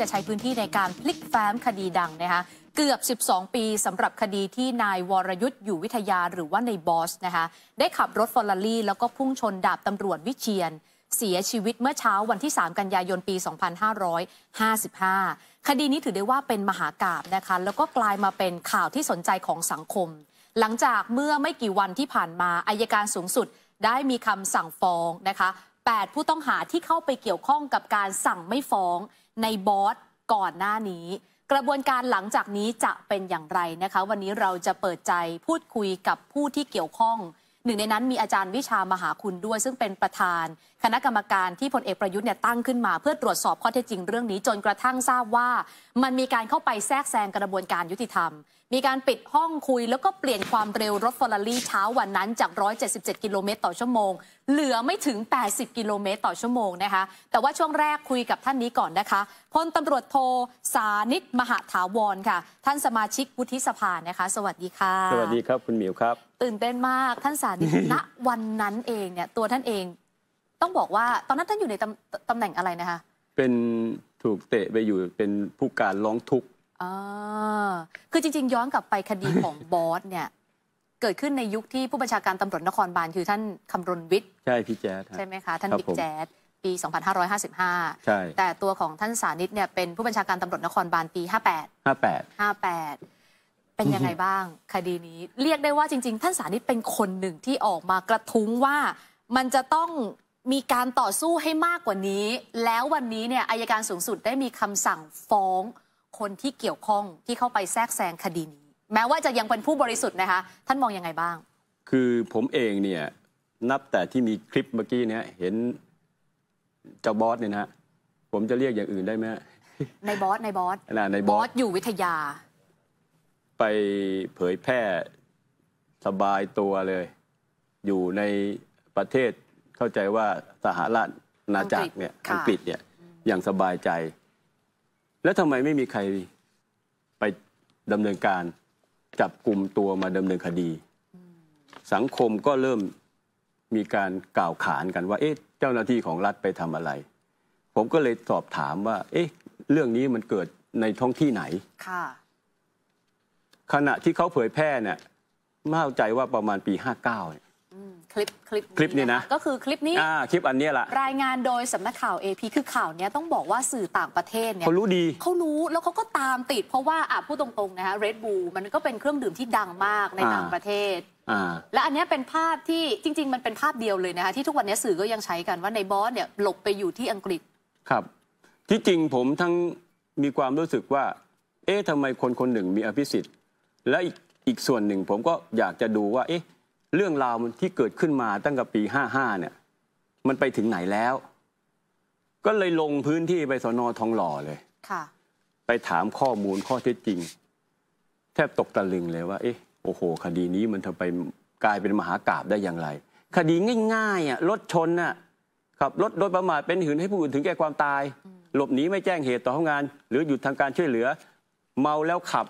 จะใช้พื้นที่ในการพลิกแฟ้มคดีดังนะคะเกือบ 12 ปีสำหรับคดีที่นายวรยุทธ์อยู่วิทยาหรือว่าในบอสนะคะได้ขับรถฟอร์ลารี่แล้วก็พุ่งชนดาบตำรวจวิเชียน เสียชีวิตเมื่อเช้าวันที่ 3 กันยายนปี 2555 คดีนี้ถือได้ว่าเป็นมหากาบนะคะแล้วก็กลายมาเป็นข่าวที่สนใจของสังคม หลังจากเมื่อไม่กี่วันที่ผ่านมาอายการสูงสุดได้มีคำสั่งฟ้องนะคะ8ผู้ต้องหาที่เข้าไปเกี่ยวข้องกับการสั่งไม่ฟ้องในบอสก่อนหน้านี้ กระบวนการหลังจากนี้จะเป็นอย่างไรนะคะ วันนี้เราจะเปิดใจพูดคุยกับผู้ที่เกี่ยวข้อง หนึ่งในนั้นมีอาจารย์วิชามหาคุณด้วยซึ่งเป็นประธานคณะกรรมการที่พลเอกประยุทธ์เนี่ยตั้งขึ้นมาเพื่อตรวจสอบข้อเท็จจริงเรื่องนี้ จนกระทั่งทราบว่ามันมีการเข้าไปแทรกแซงกระบวนการยุติธรรม มีการปิดห้องคุยแล้วก็เปลี่ยนความเร็วรถฟอร์รี่เช้าวันนั้นจาก 177 กิโลเมตรต่อชั่วโมง เหลือไม่ถึง 80 กิโลเมตรต่อชั่วโมงนะคะ แต่ว่าช่วงแรกคุยกับท่านนี้ก่อนนะคะพลตำรวจโทสานิตมหาถาวรค่ะท่านสมาชิกวุฒิสภานะคะ สวัสดีค่ะสวัสดีครับคุณหมิวครับ ตื่นเต้นมากท่านสานิตณวันนั้นเองเนี่ยตัวท่านเองต้องบอกว่าตอนนั้นท่านอยู่ในตำตำแหน่งอะไรนะคะ เป็นถูกเตะไปอยู่เป็นผู้การร้องทุกข์อคือจริงๆ ย้อนกลับไปคดีของบอสเนี่ยเกิดขึ้นในยุคที่ผู้บัญชาการตำรวจนครบาลคือท่านคำรณวิทย์ ใช่พี่แจ๊ดใช่ไหมคะท่านบิ๊กแจ๊ดปี 2555ใช่ แต่ตัวของท่านสานิทเนี่ยเป็นผู้บัญชาการตำรวจนครบาลปี 58ห้าแปด58 เป็นยังไงบ้างคดีนี้เรียกได้ว่าจริง ๆ ท่านสานิทเป็นคนหนึ่งที่ออกมากระทุ้งว่ามันจะต้องมีการต่อสู้ให้มากกว่านี้ แล้ววันนี้เนี่ยอายการสูงสุดได้มีคำสั่งฟ้องคนที่เกี่ยวข้องที่เข้าไปแทรกแซงคดีนี้ แม้ว่าจะยังเป็นผู้บริสุทธิ์นะคะท่านมองยังไงบ้าง คือผมเองเนี่ยนับแต่ที่มีคลิปเมื่อกี้เนี่ยเห็นเจ้าบอสเนี่ยนะผมจะเรียกอย่างอื่นได้ไหมในบอสในบอสนะในบอสอยู่วิทยา ไปเผยแพร่สบายตัวเลย อยู่ในประเทศเข้าใจว่าสหราชอาณาจักรเนี่ยอังกฤษเนี่ยอย่างสบายใจ แล้วทำไมไม่มีใครไปดำเนินการจับกลุ่มตัวมาดำเนินคดีสังคมก็เริ่มมีการกล่าวขานกันว่า เอ๊ะเจ้าหน้าที่ของรัฐไปทำอะไร ผมก็เลยสอบถามว่า เอ๊ะเรื่องนี้มันเกิดในท้องที่ไหนขณะที่เขาเผยแพร่เนี่ยเม่้าใจว่าประมาณปีห้าเก้าเนี่ยคลิปคลิปคลิปนี้นะก็คือคลิปนี้คลิปอันนี้แหละรายงานโดยสำนักข่าว AP คือข่าวนี้ต้องบอกว่าสื่อต่างประเทศเนี่ยเขารู้ดีเขารู้แล้วเขาก็ตามติดเพราะว่าอ่ะพูดตรงๆนะคะเรดบูลมันก็เป็นเครื่องดื่มที่ดังมากในต่างประเทศและอันนี้เป็นภาพที่จริง ๆ มันเป็นภาพเดียวเลยนะคะที่ทุกวันนี้สื่อก็ยังใช้กันว่าในบอสเนี่ยหลบไปอยู่ที่อังกฤษครับที่จริงผมทั้งมีความรู้สึกว่าเอ๊ะทำไมคนคนหนึ่งมีอภิสิทธิ์ และอีกอีกส่วนหนึ่งผมก็อยากจะดูว่าเอ๊ะเรื่องราวที่เกิดขึ้นมาตั้งแต่ปี 55เนี่ย มันไปถึงไหนแล้ว ก็เลยลงพื้นที่ไปสนอทองหล่อเลยไปถามข้อมูลข้อเท็จจริง แทบตกตะลึงเลยว่า เอ๊ะโอ้โห คดีนี้มันทำไปกลายเป็นมหากราบได้อย่างไร คดีง่ายๆอ่ะรถชนน่ะขับรถโดยประมาทเป็นหืนให้ผู้อื่นถึงแก่ความตาย หลบหนีไม่แจ้งเหตุต่อท้องงานหรือหยุดทำการช่วยเหลือ เมาแล้วขับ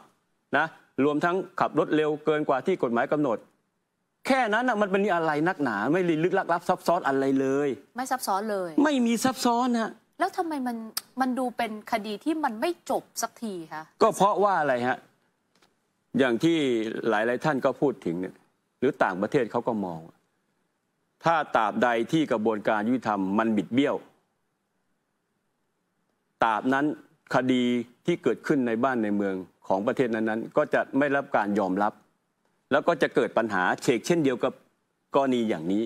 นะรวมทั้งขับรถเร็วเกินกว่าที่กฎหมายกำหนดแค่นั้นอะมันเป็นอะไรนักหนาไม่ลึกลักลับซับซ้อนอะไรเลย ไม่ซับซ้อนเลย ไม่มีซับซ้อนฮะแล้วทำไมมันมันดูเป็นคดีที่มันไม่จบสักทีคะก็เพราะว่าอะไรฮะอย่างที่หลาย ๆท่านก็พูดถึงเนี่ยหรือต่างประเทศเขาก็มอง ถ้าตราบใดที่กระบวนการยุติธรรม มันบิดเบี้ยวตราบนั้นคดีที่เกิดขึ้นในบ้านในเมืองของประเทศนั้นๆก็จะไม่รับการยอมรับแล้วก็จะเกิดปัญหาเชกเช่นเดียวกับกรณีอย่างนี้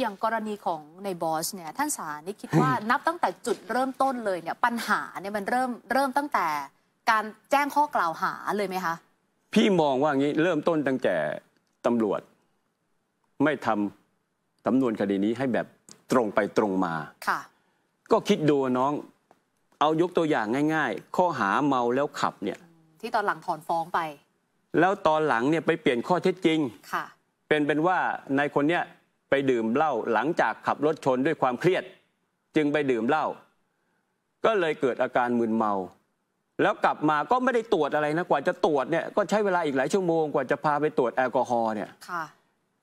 อย่างกรณีของในบอสเนี่ยท่านสารนี่คิดว่านับตั้งแต่จุดเริ่มต้นเลยเนี่ยปัญหาเนี่ยมันเริ่มเริ่มตั้งแต่การแจ้งข้อกล่าวหาเลยไหมคะพี่มองว่างี้เริ่มต้นตั้งแต่ตำรวจ ไม่ทำสำนวนคดีนี้ให้แบบตรงไปตรงมาค่ะก็คิดดูน้อง เอายกตัวอย่างง่าย ๆ ข้อหาเมาแล้วขับเนี่ยที่ตอนหลังถอนฟ้องไปแล้วตอนหลังเนี่ยไปเปลี่ยนข้อเท็จจริงเป็นเป็นว่านายคนเนี้ยไปดื่มเหล้าหลังจากขับรถชนด้วยความเครียด จึงไปดื่มเหล้าก็เลยเกิดอาการมึนเมา แล้วกลับมาก็ไม่ได้ตรวจอะไรนะกว่าจะตรวจเนี่ย ก็ใช้เวลาอีกหลาย ชั่วโมงกว่าจะพาไปตรวจแอลกอฮอล์เนี่ย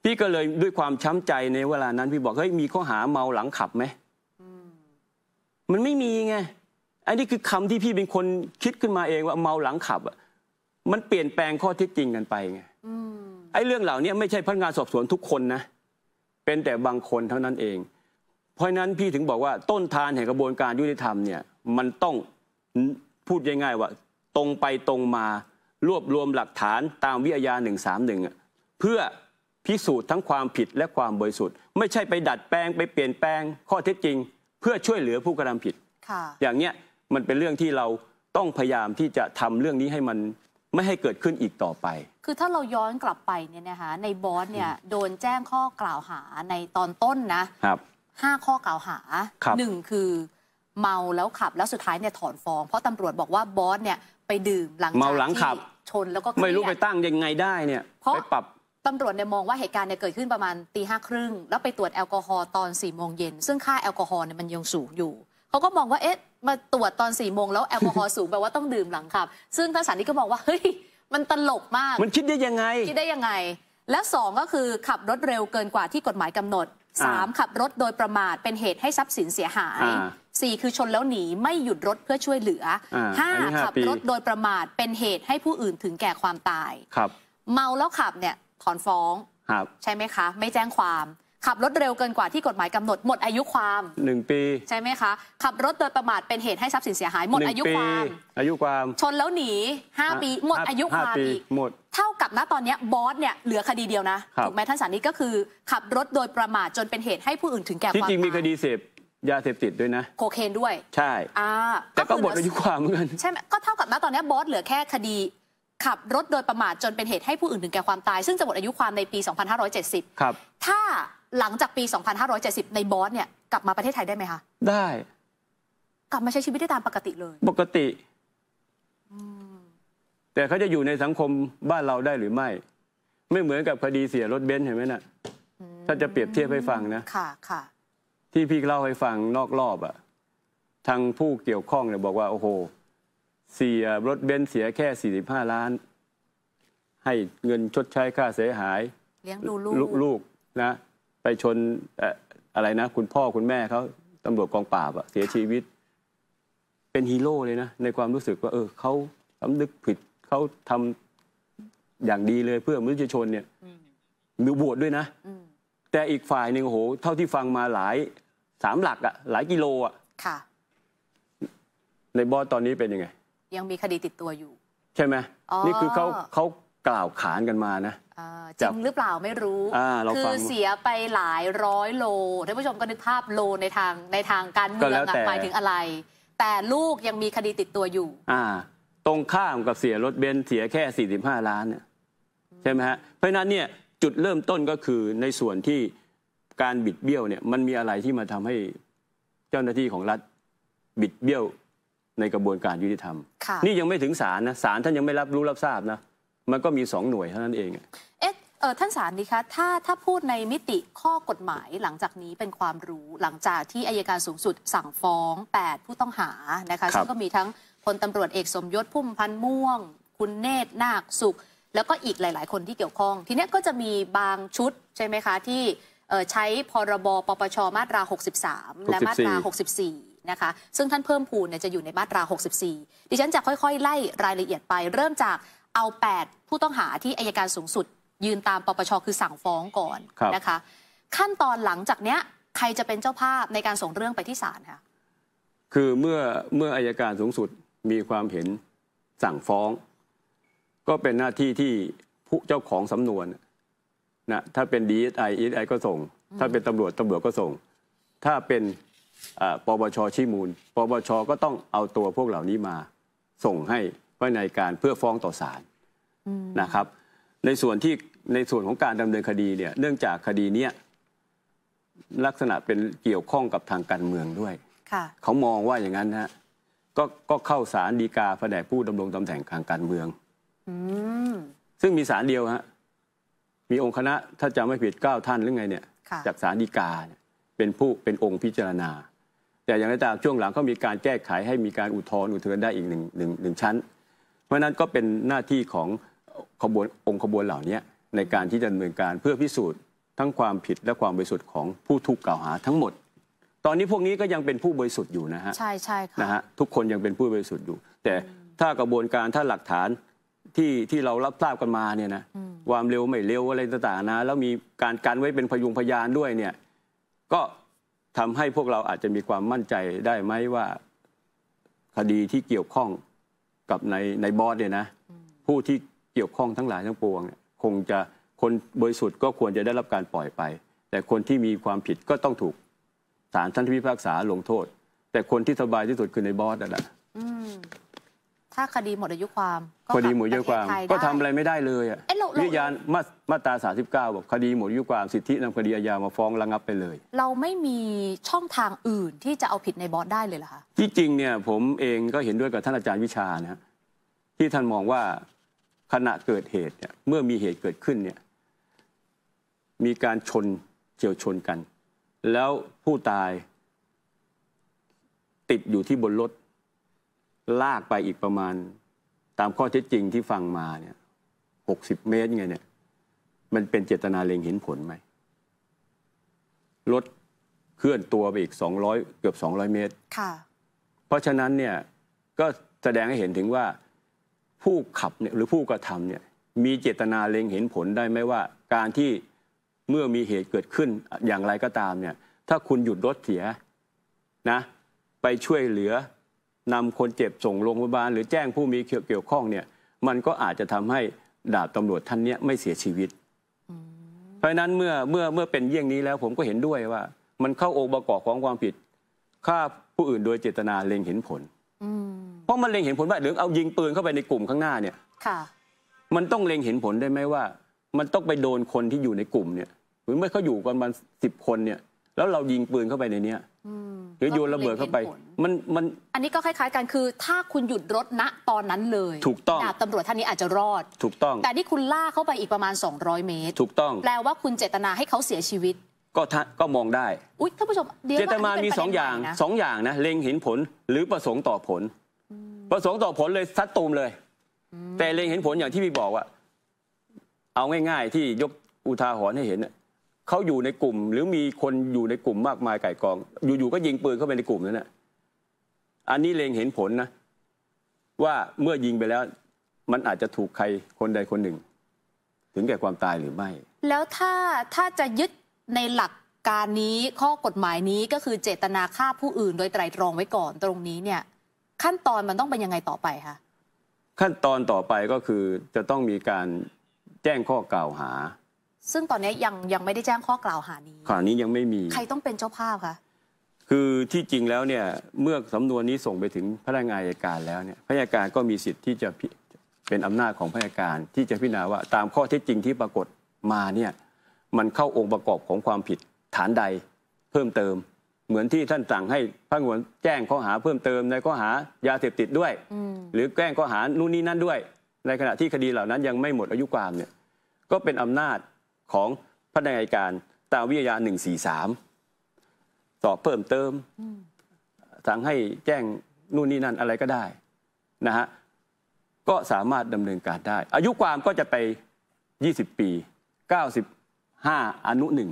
พี่ก็เลยด้วยความช้ำใจในเวลานั้นพี่บอกเฮ้ยมีข้อหาเมาหลังขับไหมมันไม่มีไงอันนี้คือคำที่พี่เป็นคนคิดขึ้นมาเองว่าเมาหลังขับอะมันเปลี่ยนแปลงข้อเท็จจริงกันไปไงไอ้เรื่องเหล่านี้ไม่ใช่พนักงานสอบสวนทุกคนนะ เป็นแต่บางคนเท่านั้นเอง เพราะนั้นพี่ถึงบอกว่าต้นทานแห่งกระบวนการยุติธรรมเนี่ย มันต้องพูดง่ายๆว่า ตรงไปตรงมารวบรวมหลักฐานตามวิทยาหนึ่งสามหนึ่งเพื่อพิสูจน์ทั้งความผิดและความบริสุทธิ์ ไม่ใช่ไปดัดแปลงไปเปลี่ยนแปลงข้อเท็จจริง เพื่อช่วยเหลือผู้กระทำผิดอย่างเนี้ยมันเป็นเรื่องที่เราต้องพยายามที่จะทำเรื่องนี้ให้มันไม่ให้เกิดขึ้นอีกต่อไป คือถ้าเราย้อนกลับไปเนี่ยนะคะในบอสเนี่ยโดนแจ้งข้อกล่าวหาในตอนต้นนะ ครับห้าข้อกล่าวหาครับหนึ่งคือเมาแล้วขับแล้วสุดท้ายเนี่ยถอนฟ้อง เพราะตำรวจบอกว่าบอสเนี่ยไปดื่ม หลังจากเมาหลังขับที่ชนแล้วก็ไม่รู้ไปตั้งยังไงได้เนี่ยเพราะไปปรับ ตำรวจเนี่ยมองว่าเหตุการณ์เนี่ยเกิดขึ้นประมาณตีห้าครึ่งแล้วไปตรวจแอลกอฮอล์ตอน4ี่โมงเย็นซึ่งค่าแอลกอฮอล์เนี่ยมันยังสูงอยู่เขาก็มองว่าเอ๊ะมาตรวจตอนสี่โมงแล้วแอลกอฮอล์สูงแบบว่าต้องดื่มหลังขับ ซึ่งท่านสานิทก็บอกว่า เฮ้ย มันตลกมากมันคิดได้ยังไง คิดได้ยังไง แล้ว2ก็คือขับรถเร็วเกินกว่าที่กฎหมายกำหนด 3 ขับรถโดยประมาทเป็นเหตุให้ทรัพย์สินเสียหาย 4 คือชนแล้วหนี ไม่หยุดรถเพื่อช่วยเหลือ 5 ขับรถโดยประมาทเป็นเหตุให้ผู้อื่นถึงแก่ความตายครับ เมาแล้วขับเนี่ยถอนฟ้องใช่ไหมคะ ไม่แจ้งความขับรถเร็วเกินกว่าที่กฎหมายกำหนดหมดอายุความ 1 ปี ใช่ไหมคะขับรถโดยประมาทเป็นเหตุให้ทรัพย์สินเสียหายหมดอายุความ อายุความชนแล้วหนี5ปีหมดอายุความอีกหมดเท่ากับณตอนนี้บอสเนี่ยเหลือคดีเดียวนะถูกไหมท่านสารนี้ก็คือ ขับรถโดยประมาทจนเป็นเหตุให้ผู้อื่นถึงแก่ความตายที่จริงมีคดีเสพยาเสพติดด้วยนะโคเคนด้วย ใช่แต่ก็หมดอายุความเหมือนกันใช่ไหมก็เท่ากับณตอนนี้บอสเหลือแค่คดีขับรถโดยประมาทจนเป็นเหตุให้ผู้อื่นถึงแก่ความตาย ซึ่งจะหมดอายุความในปี 2570 ครับ ถ้าหลังจากปี 2570 ในบอสเนี่ยกลับมาประเทศไทยได้ไหมคะได้ กลับมาใช้ชีวิตได้ตามปกติเลย ปกติแต่เขาจะอยู่ในสังคมบ้านเราได้หรือไม่ ไม่เหมือนกับคดีเสียรถเบนซ์เห็นไหมนะ่ะถ้าจะเปรียบเทียบให้ฟังนะค่ะ ค่ะ ที่พี่เล่าให้ฟังนอกรอบอะทางผู้เกี่ยวข้องเนี่ยบอกว่าโอ้โหเสียรถเบนซ์เสียแค่45ล้าน ให้เงินชดใช้ค่าเสียหายเลี้ยงดูลูกลูกนะไปชนอะไรนะคุณพ่อคุณแม่เขาตำรวจกองปราบเสียชีวิต เป็นฮีโร่เลยนะในความรู้สึกว่า เออเขาสำนึกผิดเขาทำอย่างดีเลยเพื่อมนุษยชน เนี่ยมีบวชด้วยนะแต่อีกฝ่ายหนึ่งโห เท่าที่ฟังมาหลายสามหลักอะหลายกิโลอะในบอสตอนนี้เป็นยังไงยังมีคดีติดตัวอยู่ ใช่ไหมนี่คือเขาเขากล่าวขานกันมานะจริงหรือเปล่าไม่รู้คือเสียไปหลายร้อยโลท่านผู้ชมก็นึกภาพโลในทางในทางการเมืองหมายถึงอะไร แต่ลูกยังมีคดีติดตัวอยู่ อ่า ตรงข้ามกับเสียรถเบนซ์เสียแค่ 45ล้านเนี่ยใช่ไหมฮะเพราะนั้นเนี่ยจุดเริ่มต้นก็คือในส่วนที่การบิดเบี้ยวเนี่ย มันมีอะไรที่มาทำให้เจ้าหน้าที่ของรัฐบิดเบี้ยวในกระบวนการยุติธรรม นี่ยังไม่ถึงศาลนะศาลท่านยังไม่รับรู้รับทราบนะ มันก็มีสองหน่วยเท่านั้นเองเอ๊ะเออท่านศาลดีคะถ้าถ้าพูดในมิติข้อกฎหมายหลังจากนี้เป็นความรู้หลังจากที่อายการสูงสุด สั่งฟ้อง 8 ผู้ต้องหานะคะซึ่งก็มีทั้งพลตำรวจเอกสมยศพุ่มพันธ์ม่วง คุณเนตรนาคสุข แล้วก็อีกหลาย ๆ คนที่เกี่ยวข้อง ทีนี้ก็จะมีบางชุดใช่ไหมคะที่ใช้พรบปปชมาตรา 63 และมาตรา 64นะคะซึ่งท่านเพิ่มภูนเนี่ยจะอยู่ในมาตรา 64 ดิฉันจะค่อย ๆไล่รายละเอียดไปเริ่มจากเอา 8 ผู้ต้องหาที่อายการสูงสุดยืนตามปปช คือสั่งฟ้องก่อนนะคะขั้นตอนหลังจากเนี้ยใครจะเป็นเจ้าภาพในการส่งเรื่องไปที่ศาลคะคือเมื่อเมื่ออายการสูงสุดมีความเห็นสั่งฟ้อง ก็เป็นหน้าที่ที่ผู้เจ้าของสำนวนนะถ้าเป็นดีเอสไอเอสไอก็ส่ง ถ้าเป็นตำรวจตำรวจก็ส่ง ถ้าเป็นปปชชี้มูลปปชก็ต้องเอาตัวพวกเหล่านี้มา ส่งให้พนักการเพื่อฟ้องต่อศาลนะครับ ในส่วนที่ในส่วนของการดำเนินคดีเนี่ยเนื่องจากคดีเนี้ยลักษณะเป็นเกี่ยวข้องกับทางการเมืองด้วยเขามองว่าอย่างนั้นฮะก็ก็เข้าสารดีกาแผนกผู้ดำรงตำแหน่งทางการเมืองอซึ่งมีสารเดียวฮะมีองค์คณะถ้าจำไม่ผิดเก้าท่านหรือไงเนี่ยจากสารดีกาเป็นผู้เป็นองค์พิจารณาแต่อย่างไรตามช่วงหลังเขามีการแก้ไขให้มีการอุทธรณ์อุทเรือนได้อีกหนึ่งหนึ่งหนึ่งชั้น เพราะนั้นก็เป็นหน้าที่ของขบวนองค์ขบวนเหล่านี้ในการที่จะดำเนินการเพื่อพิสูจน์ทั้งความผิดและความบริสุทธิ์ของผู้ถูกกล่าวหาทั้งหมด ตอนนี้พวกนี้ก็ยังเป็นผู้บริสุทธิ์อยู่นะฮะใช่ใช่ค่ะนะฮะทุกคนยังเป็นผู้บริสุทธิ์อยู่ แต่ถ้ากระบวนการถ้าหลักฐานที่ที่เรารับทราบกันมาเนี่ยนะความเร็วไม่เร็วอะไรต่างๆนะแล้วมีการกันไว้เป็นพยุงพยานด้วยเนี่ยก็ทำให้พวกเราอาจจะมีความมั่นใจได้ไหมว่า คดีที่เกี่ยวข้องกับในในบอสเนี่ยนะผู้ที่เกี่ยวข้องทั้งหลายทั้งปวงคงจะคนบริสุทธิ์ก็ควรจะได้รับการปล่อยไป แต่คนที่มีความผิดก็ต้องถูกศาลท่านพิพากษาลงโทษ แต่คนที่สบายที่สุดคือในบอสนั่นแหละถ้าคดีหมดอายุความคดีหมดอายุความ ก็ทำอะไรไม่ได้เลยอ่ะวิทยานมาตรา 39บอกคดีหมดอายุความสิทธินำคดีอาญามาฟ้องระงับไปเลย เราไม่มีช่องทางอื่นที่จะเอาผิดในบอสได้เลยเหรอคะที่จริงเนี่ยผมเองก็เห็นด้วยกับท่านอาจารย์วิชานะที่ท่านมองว่าขณะเกิดเหตุเนี่ยเมื่อมีเหตุเกิดขึ้นเนี่ยมีการชนเฉียวชนกัน แล้วผู้ตายติดอยู่ที่บนรถลากไปอีกประมาณตามข้อเท็จจริงที่ฟังมาเนี่ยหกสิบเมตรไงเนี่ยมันเป็นเจตนาเล็งเห็นผลไหมรถเคลื่อนตัวไปอีกสองร้อยเกือบสองร้อยเมตรเพราะฉะนั้นเนี่ยก็แสดงให้เห็นถึงว่าผู้ขับเนี่ยหรือผู้กระทำเนี่ยมีเจตนาเล็งเห็นผลได้ไหมว่า การที่เมื่อมีเหตุเกิดขึ้นอย่างไรก็ตามเนี่ยถ้าคุณหยุดรถเสียนะ ไปช่วยเหลือนำคนเจ็บส่งโรงพยาบาลหรือแจ้งผู้มีเกี่ยวข้องเนี่ยมันก็อาจจะทำให้ดาบตำรวจท่านเนี้ยไม่เสียชีวิตเพราะนั้นเมื่อเมื่อเมื่อเป็นเยี่ยงนี้แล้วผมก็เห็นด้วยว่า มันเข้าองค์ประกอบของความผิดฆ่าผู้อื่นโดยเจตนาเล็งเห็นผลเพราะมันเล็งเห็นผลว่าหรือเอายิงปืนเข้าไปในกลุ่มข้างหน้า เนี่ยมันต้องเล็งเห็นผลได้ไหมว่า มันต้องไปโดนคนที่อยู่ในกลุ่มเนี่ยหรือเมื่อเขาอยู่กันมาสิบคนเนี่ย แล้วเรายิงปืนเข้าไปในเนี้ยหรือโยนระเบิดเข้าไปมันมันอันนี้ก็คล้าย ๆ กันคือ ถ้าคุณหยุดรถณตอนนั้นเลยถูกต้องดาบตำรวจท่านนี้อาจจะรอด ถูกต้อง แต่นี่คุณล่าเข้าไปอีกประมาณ200เมตร ถูกต้องแปลว่าคุณเจตนาให้เขาเสียชีวิต ก็ทก็มองได้ อุ้ยท่านผู้ชมเจตนา มีสองอย่างสองอย่างนะเล็งเห็นผลหรือประสงค์ต่อผล ประสงค์ต่อผลเลยซัดตูมเลย แต่เล็งเห็นผลอย่างที่พี่บอกว่า เอาง่าย ๆ ที่ยกอุทาหรณ์ให้เห็นเขาอยู่ในกลุ่มหรือมีคนอยู่ในกลุ่มมากมายไก่กอง อยู่ๆก็ยิงปืนเข้าไปในกลุ่มนั้นนะอันนี้เลงเห็นผลนะ ว่าเมื่อยิงไปแล้วมันอาจจะถูกใครคนใดคนหนึ่ง ถึงแก่ความตายหรือไม่ แล้วถ้าถ้าจะยึดในหลักการนี้ข้อกฎหมายนี้ก็คือเจตนาฆ่าผู้อื่น โดยไตรตรองไว้ก่อนตรงนี้เนี่ย ขั้นตอนมันต้องเป็นยังไงต่อไปคะขั้นตอนต่อไปก็คือจะต้องมีการแจ้งข้อกล่าวหาซึ่งตอนนี้ยังยังไม่ได้แจ้งข้อกล่าวหานี้ข่านี้ยังไม่มีใครต้องเป็นเจ้าภาพคะคือที่จริงแล้วเนี่ยเมื่อสานวนนี้ส่งไปถึงพนักงานอัยการแล้วเนี่ยพนักงานการก็มีสิทธิ์ที่จะเป็นอำนาจของพนักงานการที่จะพิจารณาว่าตามข้อเท็จจริงที่ปรากฏมาเนี่ยมันเข้าองค์ประกอบของความผิดฐานใดเพิ่มเติม เหมือนที่ท่านสั่งให้พนักงานแจ้งข้อหาเพิ่มเติม ในข้อหายาเสพติดด้วย หรือแก้งข้อหานู่นนี่นั่นด้วย ในขณะที่คดีเหล่านั้น ยังไม่หมดอายุความเนี่ยก็เป็นอำนาจของพนักงานอยการตามวิทยา143 สอบเพิ่มเติม สั่งให้แจ้งนู่นนี่นั่นอะไรก็ได้นะฮะก็สามารถดำเนินการได้ อายุความก็จะไป20 ปี 95อนุหนึ่ง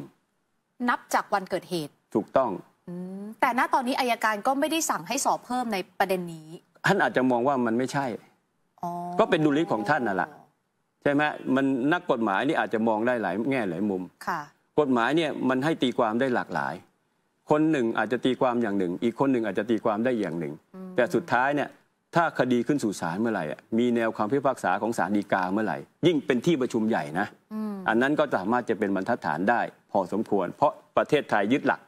นับจากวันเกิดเหตุถูกต้อง แต่ณตอนนี้อายการก็ไม่ได้สั่งให้สอบเพิ่มในประเด็นนี้ ท่านอาจจะมองว่ามันไม่ใช่ ก็เป็นดุลิของท่านน่ะแหละใช่ไหมมันนักกฎหมายนี่อาจจะมองได้หลายแง่หลายมุมกฎหมายเนี่ยมันให้ตีความได้หลากหลาย คนหนึ่งอาจจะตีความอย่างหนึ่ง อีกคนหนึ่งอาจจะตีความได้อย่างหนึ่ง แต่สุดท้ายเนี่ยถ้าคดีขึ้นสู่ศาลเมื่อไหร่มีแนวความพิพากษาของศาลฎีกาเมื่อไหร่ ยิ่งเป็นที่ประชุมใหญ่นะอันนั้นก็สามารถจะเป็นบรรทัดฐานได้ พอสมควร เพราะประเทศไทยยึดหลัก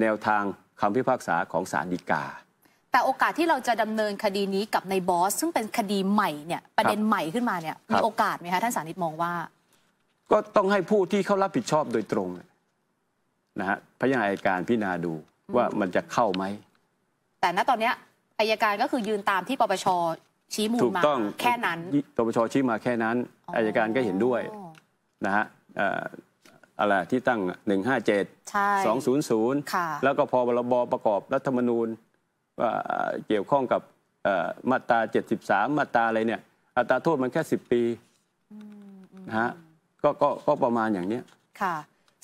แนวทางคำพิพากษาของศาลฎีกาแต่โอกาสที่เราจะดำเนินคดีนี้กับในบอสซึ่งเป็นคดีใหม่เนี่ยประเด็นใหม่ขึ้นมาเนี่ยมีโอกาสไหมคะท่านสานิตมองว่า ก็ต้องให้ผู้ที่เขารับผิดชอบโดยตรงนะฮะพยานอายการพิจารณาดูว่ามันจะเข้าไหมแต่ณตอนเนี้ยอายการก็คือยืนตามที่ปปชชี้มูลมาแค่นั้นปปชชี้มาแค่นั้นอายการก็เห็นด้วยนะฮะอะไรที่ตั้ง 157 200 แล้วก็พอบรบประกอบรัฐธรรมนูญว่าเกี่ยวข้องกับมาตรา 73 มาตราอะไรเนี่ย อัตราโทษมันแค่ 10 ปีนะฮะกก็ก็ประมาณอย่างเนี้ยค่ะ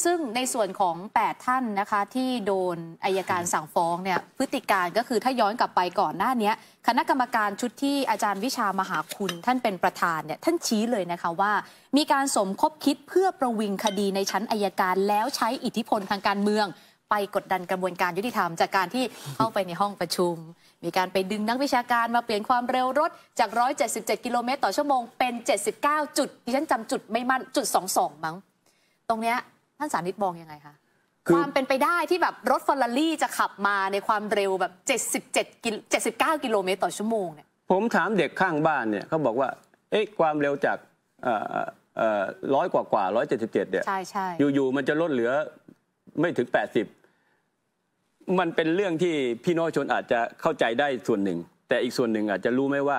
ซึ่งในส่วนของ 8 ท่านนะคะ ที่โดนอายการสั่งฟ้องเนี่ย พฤติการก็คือถ้าย้อนกลับไปก่อนหน้านี้คณะกรรมการชุดที่อาจารย์วิชามหาคุณท่านเป็นประธานเนี่ย ท่านชี้เลยนะคะว่า มีการสมคบคิดเพื่อประวิงคดีในชั้นอายการแล้วใช้อิทธิพลทางการเมืองไปกดดันกระบวนการยุติธรรมจากการที่เข้าไปในห้องประชุม มีการไปดึงนักวิชาการมาเปลี่ยนความเร็วรถจาก 177 กิโลเมตรต่อชั่วโมงเป็น 79 จุดที่ฉันจำจุดไม่มั่นจุด22มั้งตรงเนี้ยท่านสานิตมองยังไงคะความเป็นไปได้ที่แบบรถฟอร์ลารี่ จะขับมาในความเร็วแบบ 77กิโล79กิโลเมตรต่อชั่วโมงเนี่ยผมถามเด็กข้างบ้านเนี่ยเขาบอกว่าเอ๊ะความเร็วจากร้อยกว่ากว่าร้อยเจ็ดสิบเจ็ดเนี่ยใช่ใช่อยู่ๆมันจะลดเหลือไม่ถึง 80 มันเป็นเรื่องที่พี่น้องชนอาจจะเข้าใจได้ส่วนหนึ่ง แต่อีกส่วนหนึ่งอาจจะรู้ไหมว่า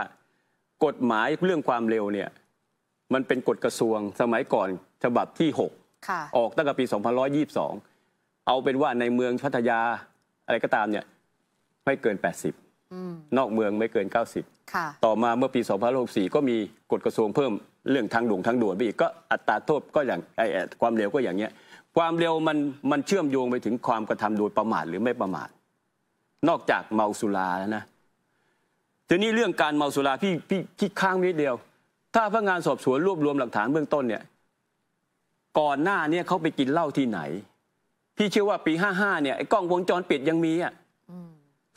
กฎหมายเรื่องความเร็วเนี่ยมันเป็นกฎกระทรวงสมัยก่อนฉบับที่6ออกตั้งแต่ปี2522 เอาเป็นว่าในเมืองพัทยาอะไรก็ตามเนี่ยไม่เกิน 80นอกเมืองไม่เกิน 90ต่อมาเมื่อปี2564 ก็มีกฎกระทรวงเพิ่มเรื่องทางด่วนทางด่วนไปอีกก็อัตราโทษก็อย่างไอ้ความเร็วก็อย่างเงี้ยความเร็วมันมันเชื่อมโยงไปถึงความกระทำโดยประมาทหรือไม่ประมาท นอกจากเมาสุราแล้วนะ ทีนี้เรื่องการเมาสุราพี่พี่คิดข้างนิดเดียว ถ้าพนักงานสอบสวนรวบรวมหลักฐานเบื้องต้นเนี่ย ก่อนหน้าเนี่ยเขาไปกินเหล้าที่ไหน พี่เชื่อว่าปีห้าห้าเนี่ยไอ้กล้องวงจรปิดยังมีอ่ะ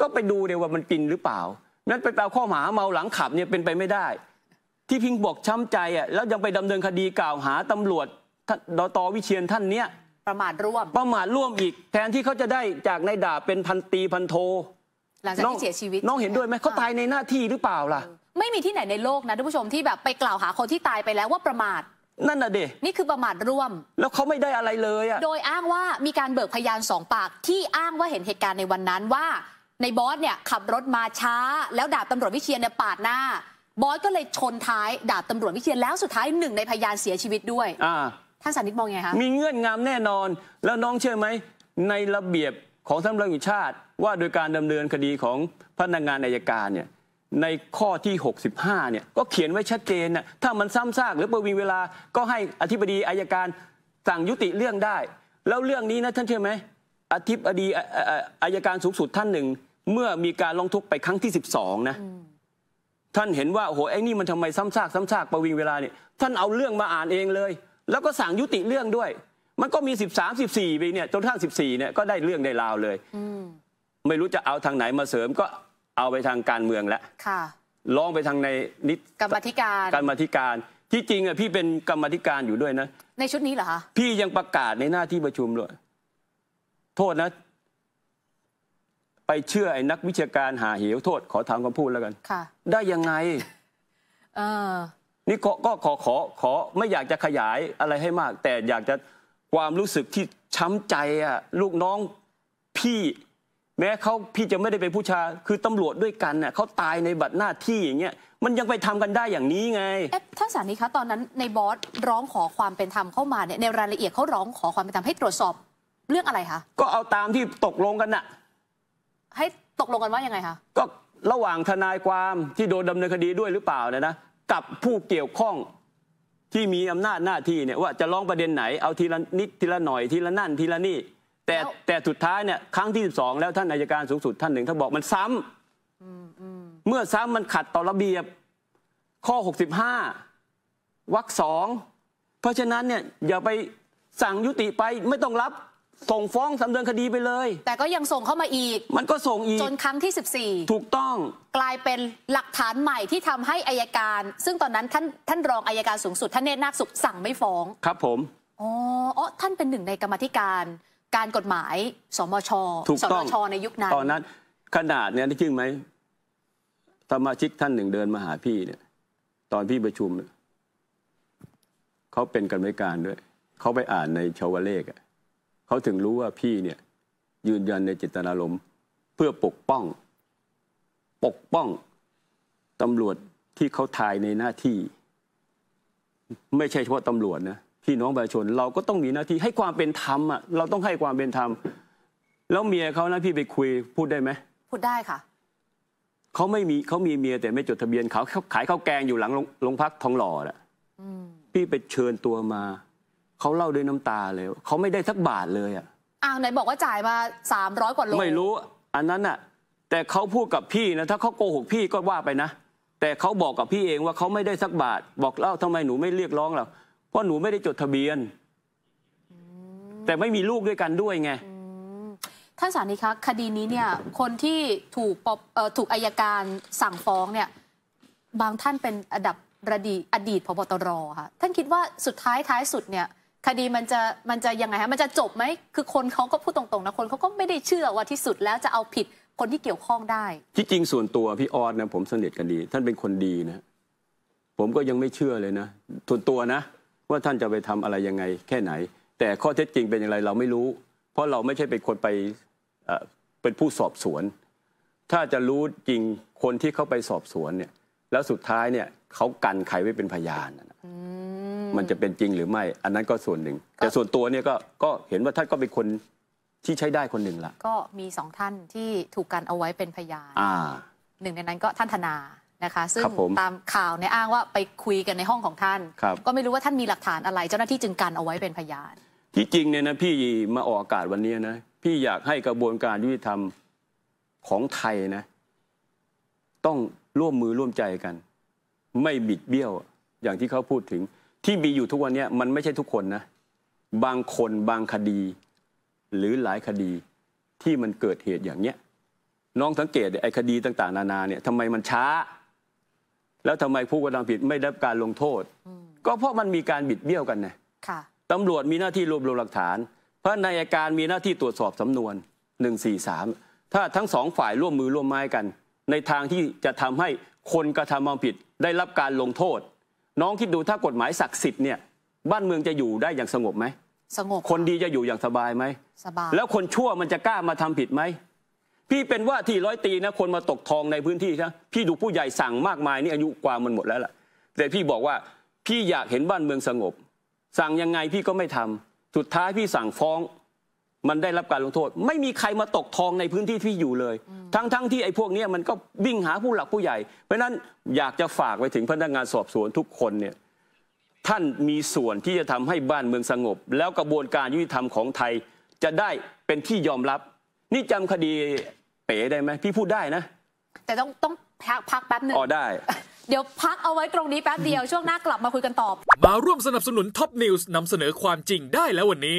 ก็ไปดูเดี๋ยวว่ามันกินหรือเปล่า นั้นไปแปลาข้อหาเมาหลังขับเนี่ยเป็นไปไม่ได้ ที่พิงบอกช้ำใจอ่ะแล้วยังไปดำเนินคดีกล่าวหาตำรวจดตวิเชียนท่านเนี่ยประมาทร่วมประมาทร่วมอีก แทนที่เขาจะได้จากนายดาบเป็นพันตีพันโทหลังจากที่เสียชีวิต น้องเห็นด้วยไหมเขาตายในหน้าที่หรือเปล่าล่ะไม่มีที่ไหนในโลกนะท่านผู้ชมที่แบบไปกล่าวหาคนที่ตายไปแล้วว่าประมาท นั่นน่ะเด็นี่คือประมาทร่วม แล้วเขาไม่ได้อะไรเลยอะโดยอ้างว่ามีการเบิกพยานสองปากที่อ้างว่าเห็นเหตุการณ์ในวันนั้นว่าในบอสเนี่ยขับรถมาช้า แล้วดาบตำรวจวิเชียนเนี่ยปาดหน้า บอสก็เลยชนท้ายดาบตำรวจวิเชียนแล้วสุดท้ายหนึ่งในพยานเสียชีวิตด้วยอ่าท่านสันนิษมองไงคะ มีเงื่อนงำแน่นอน แล้วน้องเชื่อไหมในระเบียบของสำนักงานชาติว่าโดยการดำเนินคดีของพนักงานอายการเนี่ยในข้อที่ 65 เนี่ยก็เขียนไว้ชัดเจนนะถ้ามันซ้ำซากหรือประวิงเวลา ก็ให้อธิบดีอายการสั่งยุติเรื่องได้ แล้วเรื่องนี้นะท่านเชื่อไหมอธิบดีอายการสูงสุดท่านหนึ่ง เมื่อมีการลงทุกไปครั้งที่12นะท่านเห็นว่าโอ้โหไอ้นี่มันทำไมซ้ำซากซ้ำซากประวิงเวลาเนี่ยท่านเอาเรื่องมาอ่านเองเลยแล้วก็สั่งยุติเรื่องด้วย มันก็มีสสสิบามบสี่ไปเนี่ย จนทั้งี่เนี่ยก็ได้เรื่องได้ราวเลยไม่รู้จะเอาทางไหนมาเสริมก็เอาไปทางการเมืองแล้วลองไปทางในนิตกรรมธิการกรรมธิการ ที่จริงอ่ะพี่เป็นกรรมธิการอยู่ด้วยนะ ในชุดนี้เหรอคะพี่ยังประกาศในหน้าที่ประชุมเลยโทษนะ ไปเชื่อไอ้นักวิชาการหาเหวโทษ ขอถามคำพูดแล้วกัน ค่ะ ได้ยังไง เออนี่ก็ขอขอขอไม่อยากจะขยายอะไรให้มาก แต่อยากจะความรู้สึกที่ช้ำใจอะลูกน้องพี่ แม้เขาพี่จะไม่ได้เป็นผู้ชาคือตำรวจด้วยกันน่ะเขาตายในบัตรหน้าที่อย่างเงี้ยมันยังไปทำกันได้อย่างนี้ไงท่านสานิคะตอนนั้นในบอสร้องขอความเป็นธรรมเข้ามาเนี่ยในรายละเอียดเขาร้องขอความเป็นธรรมให้ตรวจสอบ เรื่องอะไรคะก็เอาตามที่ตกลงกันน่ะให้ตกลงกันว่ายังไงคะก็ระหว่างทนายความที่โดนดำเนินคดีด้วยหรือเปล่าเนี่ยนะกับผู้เกี่ยวข้องที่มีอำนาจหน้าที่เนี่ยว่าจะร้องประเด็นไหนเอาทีละนิดทีละหน่อยทีละนั่นทีละนี่ แต่แต่สุดท้ายเนี่ยครั้งที่12แล้วท่านอายการสูงสุดท่านหนึ่งท่านบอกมันซ้ำเมื่อซ้ำมันขัดต่อระเบียบ ข้อ 65วรรคสองเพราะฉะนั้นเนี่ยอย่าไปสั่งยุติไปไม่ต้องรับส่งฟ้องสำเนินคดีไปเลย แต่ก็ยังส่งเข้ามาอีก มันก็ส่งอีก จนครั้งที่ 14 ถูกต้อง กลายเป็นหลักฐานใหม่ที่ทำให้อายการ ซึ่งตอนนั้นท่านท่านรองอายการสูงสุด ท่านเนตรนาคสุขสั่งไม่ฟ้อง ครับผม อ๋ออ๋อท่านเป็นหนึ่งในกรรมธิการ การกฎหมาย สมชถูกต้องสมชในยุคนั้น ตอนนั้น ขนาดเนี้ยได้จริงไหมสมาชิกท่านหนึ่งเดินมาหาพี่เนี่ยตอนพี่ประชุมเขาเป็นกรรมธิการด้วยเขาไปอ่านในชาวเลขอะเขาถึงรู้ว่าพี่เนี่ย ยืนยันในจิตนารมเพื่อปกป้อง ปกป้องตำรวจที่เขาทายในหน้าที่ ไม่ใช่เฉพาะตำรวจนะพี่น้องประชาชน เราก็ต้องมีหน้าที่ให้ความเป็นธรรมอ่ะเราต้องให้ความเป็นธรรม แล้วเมียเขานะพี่ไปคุยพูดได้ไหมพูดได้ค่ะเขาไม่มีเขามีเมียแต่ไม่จดทะเบียนเขาขายข้าวแกงอยู่หลังโรงพักทองหล่อแหละพี่ไปเชิญตัวมาเขาเล่าด้วยน้ำตาเลยเขาไม่ได้สักบาทเลยอ่ะ อ้าวไหนบอกว่าจ่ายมา300กว่าโลไม่รู้ อันนั้นอ่ะ แต่เขาพูดกับพี่นะถ้าเขาโกหกพี่ก็ว่าไปนะ แต่เขาบอกกับพี่เองว่าเขาไม่ได้สักบาท บอกเล่าทำไมหนูไม่เรียกร้องเราเพราะหนูไม่ได้จดทะเบียน แต่ไม่มีลูกด้วยกันด้วยไงท่านสานิคะคดีนี้เนี่ยคนที่ถูกปถูกอายการสั่งฟ้องเนี่ย บางท่านเป็นอัดับระดีอดีตพบตรค่ะท่านคิดว่าสุดท้ายท้ายสุดเนี่ยคดีมันจะมันจะยังไงฮะมันจะจบไหมคือคนเขาก็พูดตรงๆนะ คนเขาก็ไม่ได้เชื่อว่าที่สุดแล้วจะเอาผิดคนที่เกี่ยวข้องได้ที่จริงส่วนตัวพี่ออสนะ ผมสนิทกันดี ท่านเป็นคนดีนะ ผมก็ยังไม่เชื่อเลยนะส่วนตัวนะว่าท่านจะไปทำอะไรยังไง แค่ไหน แต่ข้อเท็จจริงเป็นอย่างไรเราไม่รู้ เพราะเราไม่ใช่เป็นคนไปเป็นผู้สอบสวน ถ้าจะรู้จริงคนที่เขาไปสอบสวนเนี่ย แล้วสุดท้ายเนี่ยเขากันใครไว้เป็นพยานนะมันจะเป็นจริงหรือไม่ อันนั้นก็ส่วนหนึ่ง แต่ส่วนตัวเนี่ยก็ก็เห็นว่าท่านก็เป็นคนที่ใช้ได้คนหนึ่งละก็มีสองท่านที่ถูกกันเอาไว้เป็นพยานหนึ่งในนั้นก็ท่านธนานะคะซึ่งตามข่าวในอ้างว่าไปคุยกันในห้องของท่านก็ไม่รู้ว่าท่านมีหลักฐานอะไร เจ้าหน้าที่จึงกันเอาไว้เป็นพยานที่จริงเนี่ยนะ พี่มาออกอากาศวันนี้นะพี่อยากให้กระบวนการยุติธรรมของไทยนะ ต้องร่วมมือร่วมใจกัน ไม่บิดเบี้ยวอย่างที่เขาพูดถึงที่มีอยู่ทุกวันนี้มันไม่ใช่ทุกคนนะบางคนบางคดีหรือหลายคดีที่มันเกิดเหตุอย่างเนี้ยน้องสังเกตไอ้คดีต่างๆ นานาเนี่ยทำไมมันช้า แล้วทำไมผู้กระทำผิดไม่ได้รับการลงโทษ ก็เพราะมันมีการบิดเบี้ยวกันไงตำรวจมีหน้าที่รวบรวมหลักฐานเพราะนายการมีหน้าที่ตรวจสอบสานวนหนึ่งสีสามถ้าทั้งสองฝ่ายร่วมมือร่วมไม้กัน ในทางที่จะทำให้คนกระทำความผิด ได้รับการลงโทษน้องคิดดูถ้ากฎหมายศักดิ์สิทธิ์เนี่ยบ้านเมืองจะอยู่ได้อย่างสงบไหมสงบคนดีจะอยู่อย่างสบายไหมสบายแล้วคนชั่วมันจะกล้ามาทำผิดไหมพี่เป็นว่าที่ร้อยตีนะคนมาตกทองในพื้นที่นะพี่ดูผู้ใหญ่สั่งมากมายนี่อายุกว่ามมันหมดแล้วล่ะ แต่พี่บอกว่าพี่อยากเห็นบ้านเมืองสงบ สั่งยังไงพี่ก็ไม่ทำ สุดท้ายพี่สั่งฟ้องมันได้รับการลงโทษ ไม่มีใครมาตกทองในพื้นที่ที่อยู่เลย ทั้งๆทที่ไอ้พวกนี้มันก็วิ่งหาผู้หลักผู้ใหญ่เพราะนั้นอยากจะฝากไปถึงพนักงานสอบสวนทุกคนเนี่ยท่านมีส่วนที่จะทำให้บ้านเมืองสงบ แล้วกระบวนการยุติธรรมของไทยจะได้เป็นที่ยอมรับนี่จำคดีเป๋ได้ไหมพี่พูดได้นะ แต่ต้องต้องพักพักแป๊บหนึ่งอ๋อได้เดี๋ยวพักเอาไว้ตรงนี้แป๊บเดียวช่วงหน้ากลับมาคุยกันตอบมาร่วมสนับสนุนท็อปนิวส์นำเสนอความจริงได้แล้ววันนี้